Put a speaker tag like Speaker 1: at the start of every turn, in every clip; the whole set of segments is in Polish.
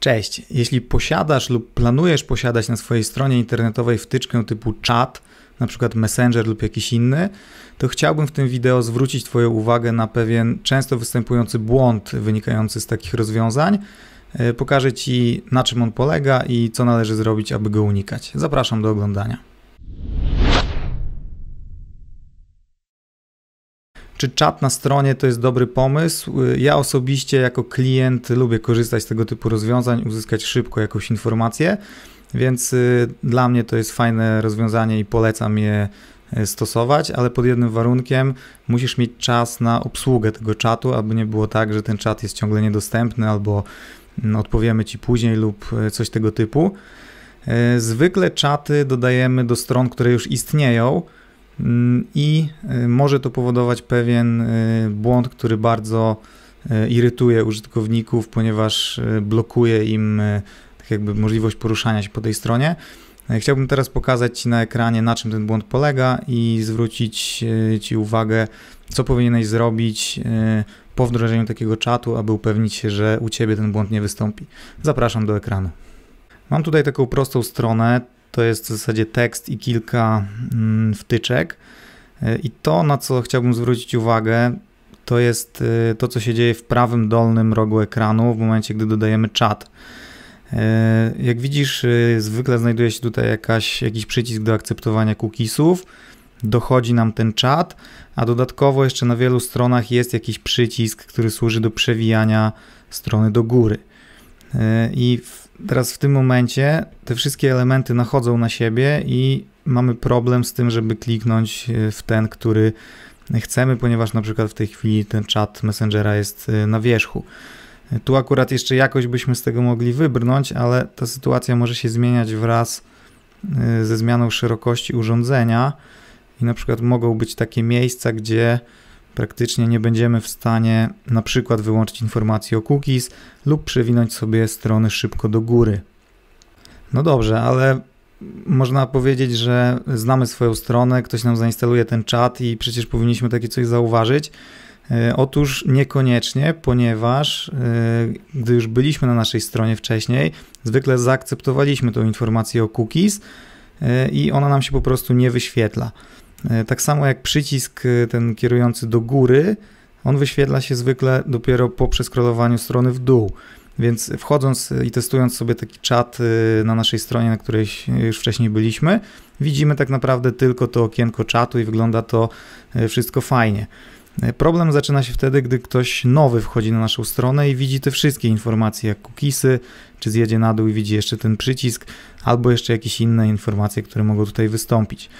Speaker 1: Cześć, jeśli posiadasz lub planujesz posiadać na swojej stronie internetowej wtyczkę typu chat, na przykład Messenger lub jakiś inny, to chciałbym w tym wideo zwrócić Twoją uwagę na pewien często występujący błąd wynikający z takich rozwiązań. E, pokażę Ci na czym on polega i co należy zrobić, aby go unikać. Zapraszam do oglądania. czy czat na stronie to jest dobry pomysł. Y, ja osobiście jako klient lubię korzystać z tego typu rozwiązań, uzyskać szybko jakąś informację, więc y, dla mnie to jest fajne rozwiązanie i polecam je y, stosować, ale pod jednym warunkiem musisz mieć czas na obsługę tego czatu, aby nie było tak, że ten czat jest ciągle niedostępny albo mm, odpowiemy ci później lub coś tego typu. Zwykle czaty dodajemy do stron, które już istnieją, Mm, i e, może to powodować pewien e, błąd, który bardzo e, irytuje użytkowników, ponieważ blokuje im tak jakby możliwość poruszania się po tej stronie. Chciałbym teraz pokazać Ci na ekranie, na czym ten błąd polega i zwrócić Ci uwagę, co powinieneś zrobić po wdrożeniu takiego czatu, aby upewnić się, że u Ciebie ten błąd nie wystąpi. Zapraszam do ekranu. Mam tutaj taką prostą stronę. To jest w zasadzie tekst i kilka mm, wtyczek. E, I to, na co chciałbym zwrócić uwagę, to jest e, to, co się dzieje w prawym dolnym rogu ekranu w momencie, gdy dodajemy czat. E, jak widzisz, zwykle znajduje się tutaj jakaś, jakiś przycisk do akceptowania cookiesów. Dochodzi nam ten czat, a dodatkowo jeszcze na wielu stronach jest jakiś przycisk, który służy do przewijania strony do góry. I teraz w tym momencie te wszystkie elementy nachodzą na siebie i mamy problem z tym, żeby kliknąć e, w ten, który chcemy, ponieważ na przykład w tej chwili ten czat Messengera jest e, na wierzchu. E, tu akurat jeszcze jakoś byśmy z tego mogli wybrnąć, ale ta sytuacja może się zmieniać wraz ze zmianą szerokości urządzenia i na przykład mogą być takie miejsca, gdzie Praktycznie nie będziemy w stanie na przykład wyłączyć informacji o cookies lub przewinąć sobie strony szybko do góry. No dobrze, ale można powiedzieć, że znamy swoją stronę, ktoś nam zainstaluje ten czat i przecież powinniśmy takie coś zauważyć. E, otóż niekoniecznie, ponieważ e, gdy już byliśmy na naszej stronie wcześniej, zwykle zaakceptowaliśmy tą informację o cookies e, i ona nam się po prostu nie wyświetla. E, tak samo jak przycisk e, ten kierujący do góry, on wyświetla się zwykle dopiero po przeskrolowaniu strony w dół. Więc wchodząc i testując sobie taki czat e, na naszej stronie, na której już wcześniej byliśmy, widzimy tak naprawdę tylko to okienko czatu i wygląda to wszystko fajnie. Problem zaczyna się wtedy, gdy ktoś nowy wchodzi na naszą stronę i widzi te wszystkie informacje, jak cookiesy, czy zjedzie na dół i widzi jeszcze ten przycisk, albo jeszcze jakieś inne informacje, które mogą tutaj wystąpić.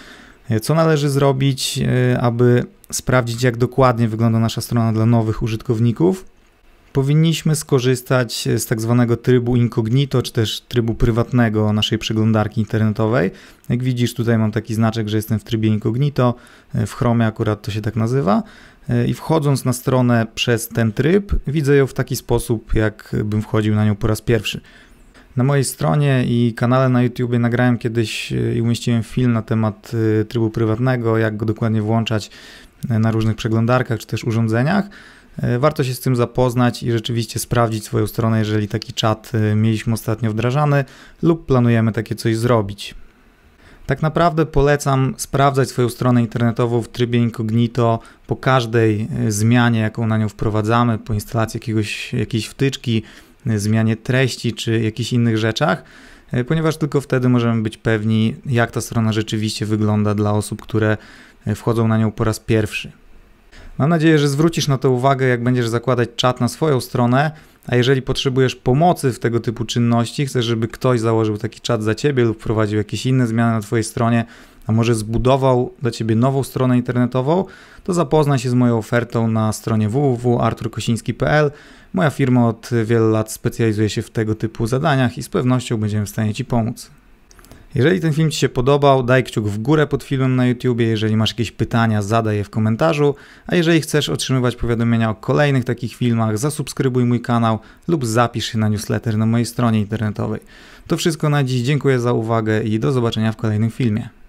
Speaker 1: E, co należy zrobić, e, aby sprawdzić, jak dokładnie wygląda nasza strona dla nowych użytkowników? Powinniśmy skorzystać z tak zwanego trybu incognito, czy też trybu prywatnego naszej przeglądarki internetowej. Jak widzisz, tutaj mam taki znaczek, że jestem w trybie incognito, e, w Chromie akurat to się tak nazywa. I wchodząc na stronę przez ten tryb, widzę ją w taki sposób, jakbym wchodził na nią po raz pierwszy. Na mojej stronie i kanale na YouTube nagrałem kiedyś y, i umieściłem film na temat y, trybu prywatnego, jak go dokładnie włączać y, na różnych przeglądarkach czy też urządzeniach. Warto się z tym zapoznać i rzeczywiście sprawdzić swoją stronę, jeżeli taki czat mieliśmy ostatnio wdrażany lub planujemy takie coś zrobić. Tak naprawdę polecam sprawdzać swoją stronę internetową w trybie incognito po każdej zmianie, jaką na nią wprowadzamy, po instalacji jakiegoś, jakiejś wtyczki, E, zmianie treści czy jakichś innych rzeczach, e, ponieważ tylko wtedy możemy być pewni, jak ta strona rzeczywiście wygląda dla osób, które e, wchodzą na nią po raz pierwszy. Mam nadzieję, że zwrócisz na to uwagę, jak będziesz zakładać czat na swoją stronę, a jeżeli potrzebujesz pomocy w tego typu czynności, chcesz, żeby ktoś założył taki czat za ciebie lub wprowadził jakieś inne zmiany na twojej stronie, a może zbudował dla Ciebie nową stronę internetową, to zapoznaj się z moją ofertą na stronie www.arturkosiński.pl. Moja firma od wielu lat specjalizuje się w tego typu zadaniach i z pewnością będziemy w stanie Ci pomóc. Jeżeli ten film Ci się podobał, daj kciuk w górę pod filmem na YouTube. Jeżeli masz jakieś pytania, zadaj je w komentarzu. A jeżeli chcesz otrzymywać powiadomienia o kolejnych takich filmach, zasubskrybuj mój kanał lub zapisz się na newsletter na mojej stronie internetowej. To wszystko na dziś. Dziękuję za uwagę i do zobaczenia w kolejnym filmie.